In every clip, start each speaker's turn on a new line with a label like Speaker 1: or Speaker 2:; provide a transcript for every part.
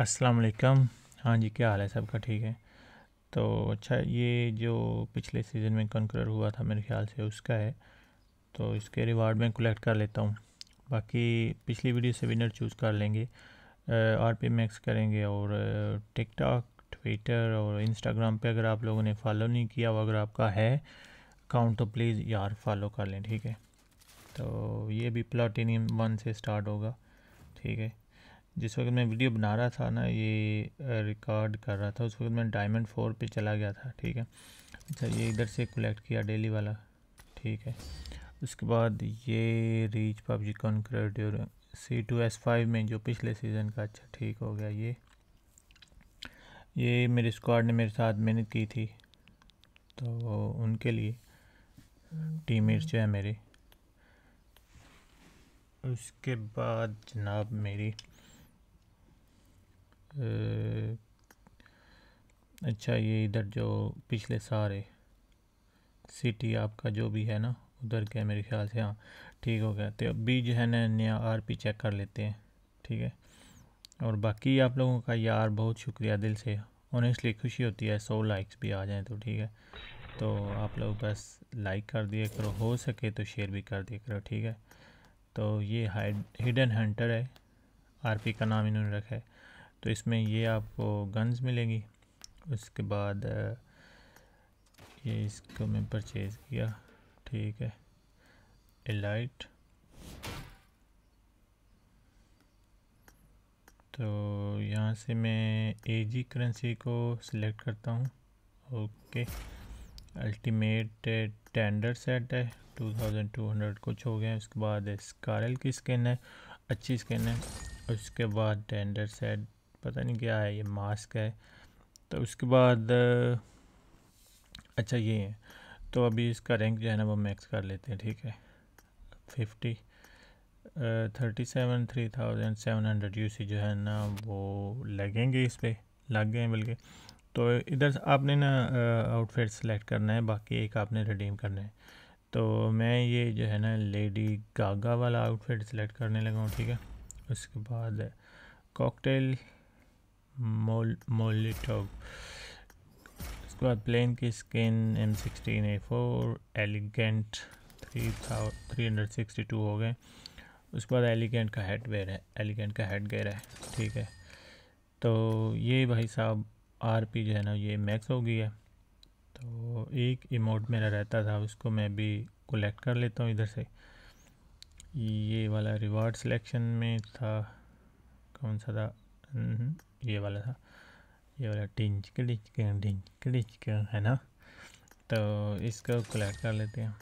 Speaker 1: अस्सलाम वालेकुम हाँ जी क्या हाल है सबका ठीक है तो अच्छा ये जो पिछले सीज़न में कंकर हुआ था मेरे ख्याल से उसका है तो इसके रिवार्ड में कलेक्ट कर लेता हूँ बाकी पिछली वीडियो से विनर चूज़ कर लेंगे आर पी मैक्स करेंगे और टिकटॉक ट्विटर और इंस्टाग्राम पे अगर आप लोगों ने फॉलो नहीं किया वो अगर आपका है अकाउंट तो प्लीज़ यार फॉलो कर लें ठीक है तो ये भी प्लाटिनियम वन से स्टार्ट होगा ठीक है जिस वक्त मैं वीडियो बना रहा था ना ये रिकॉर्ड कर रहा था उस वक्त मैं डायमंड फोर पे चला गया था ठीक है अच्छा ये इधर से कलेक्ट किया डेली वाला ठीक है उसके बाद ये reach PUBG concrete during C two S five में जो पिछले सीज़न का अच्छा ठीक हो गया ये ये मेरे स्क्वाड ने मेरे साथ मेहनत की थी तो उनके लिए टीम जो है मेरे उसके बाद जनाब मेरी अच्छा ये इधर जो पिछले सारे सिटी आपका जो भी है ना उधर क्या मेरे ख्याल से हाँ ठीक हो गया तो अभी जो है ना नया आर पी चेक कर लेते हैं ठीक है और बाकी आप लोगों का यार बहुत शुक्रिया दिल से ऑनेस्टली खुशी होती है सौ लाइक्स भी आ जाएँ तो ठीक है तो आप लोग बस लाइक कर दिए करो हो सके तो शेयर भी कर दिया करो ठीक है तो ये हिडन हंटर है आरपी का नाम इन्होंने रखा है तो इसमें ये आपको गन्स मिलेंगी उसके बाद ये इसको मैं परचेज़ किया ठीक है एलाइट तो यहाँ से मैं एजी करेंसी को सिलेक्ट करता हूँ ओके अल्टीमेट टेंडर सेट है 2200 कुछ हो गया उसके बाद स्कारल की स्किन है अच्छी स्किन है उसके बाद टेंडर सेट पता नहीं क्या है ये मास्क है तो उसके बाद अच्छा ये है तो अभी इसका रैंक जो है ना वो मैक्स कर लेते हैं ठीक है fifty thirty seven three thousand seven hundred U C जो है ना वो लगेंगे इस पर लग गए बल्कि तो इधर आपने ना आउटफिट सेलेक्ट करना है बाकी एक आपने रिडीम करना है तो मैं ये जो है ना लेडी गागा वाला आउटफिट सेलेक्ट करने लगा हूँ ठीक है उसके बाद कॉकटेल मोल उसके बाद प्लेन की skin M sixteen A four elegant three three hundred sixty two हो गए उसके बाद एलिगेंट का हेड वेयर है एलिगेंट का हेड गेयर है ठीक है तो ये भाई साहब आरपी जो है ना ये मैक्स हो गई है तो एक इमोट मेरा रहता था उसको मैं भी कलेक्ट कर लेता हूँ इधर से ये वाला रिवार्ड सिलेक्शन में था कौन सा था हम्म, ये वाला था ये वाला टिंच क्लिच टिंच क्लिच है ना तो इसको कलेक्ट कर लेते हैं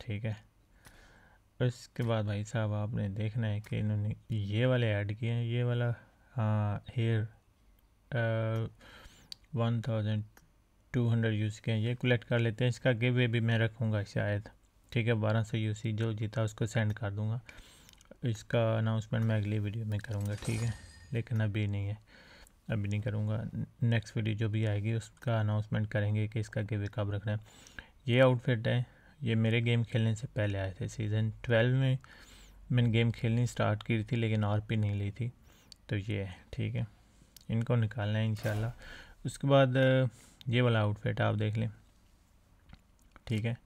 Speaker 1: ठीक है उसके बाद भाई साहब आपने देखना है कि इन्होंने ये वाले ऐड किए हैं ये वाला हाँ hair one thousand two hundred use किए हैं ये कलेक्ट कर लेते हैं इसका गिव भी मैं रखूँगा शायद ठीक है बारह सौ यू जो जीता उसको सेंड कर दूँगा इसका अनाउंसमेंट मैं अगली वीडियो में करूँगा ठीक है लेकिन अभी नहीं है अभी नहीं करूँगा नेक्स्ट वीडियो जो भी आएगी उसका अनाउंसमेंट करेंगे कि इसका गिवे कब रखना है ये आउटफिट है ये मेरे गेम खेलने से पहले आए थे सीज़न ट्वेल्व में मैंने गेम खेलनी स्टार्ट की थी लेकिन और भी नहीं ली थी तो ये है ठीक है इनको निकालना है इन उसके बाद ये वाला आउटफिट आप देख लें ठीक है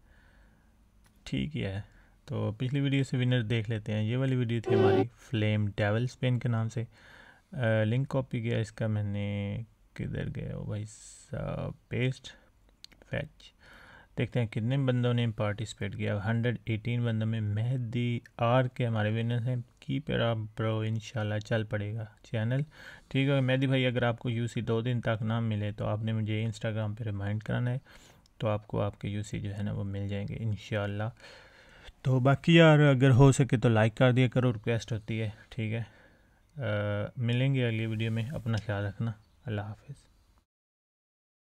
Speaker 1: ठीक ही है तो पिछली वीडियो से विनर देख लेते हैं ये वाली वीडियो थी हमारी फ्लेम डेवल स्पेन के नाम से लिंक कॉपी किया इसका मैंने किधर गया हो भाई साहब पेस्ट फैच देखते हैं कितने बंदों ने पार्टिसिपेट किया हंड्रेड एटीन बंदों में मेहदी आर के हमारे विनर्स हैं की पर आप ब्रो इन चल पड़ेगा चैनल ठीक है मेहदी भाई अगर आपको यूसी दो दिन तक ना मिले तो आपने मुझे इंस्टाग्राम पर रिमाइंड कराना है तो आपको आपके यूसी जो है ना वो मिल जाएंगे इन तो बाकी यार अगर हो सके तो लाइक कर दिया करो रिक्वेस्ट होती है ठीक है मिलेंगे अगली वीडियो में अपना ख्याल रखना अल्लाह हाफिज़